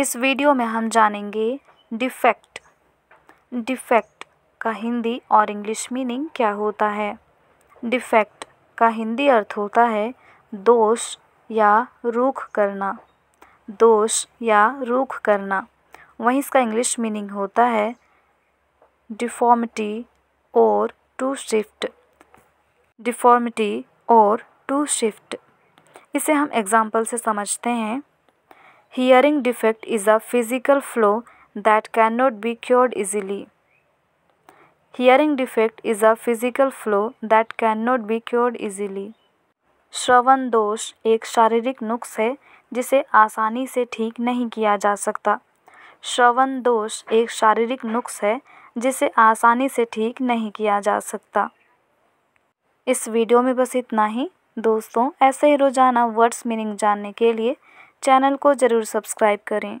इस वीडियो में हम जानेंगे डिफेक्ट डिफेक्ट का हिंदी और इंग्लिश मीनिंग क्या होता है डिफेक्ट का हिंदी अर्थ होता है दोष या रूख करना दोष या रूख करना वहीं इसका इंग्लिश मीनिंग होता है डिफॉर्मिटी और टू शिफ्ट डिफॉर्मिटी और टू शिफ्ट इसे हम एग्जाम्पल से समझते हैं Hearing defect is a physical flaw that cannot be cured easily. Hearing defect is a physical flaw that cannot be cured easily. श्रवण दोष एक शारीरिक नुक्स है जिसे आसानी से ठीक नहीं किया जा सकता श्रवण दोष एक शारीरिक नुक्स है जिसे आसानी से ठीक नहीं किया जा सकता इस वीडियो में बस इतना ही दोस्तों ऐसे ही रोज़ाना वर्ड्स मीनिंग जानने के लिए चैनल को ज़रूर सब्सक्राइब करें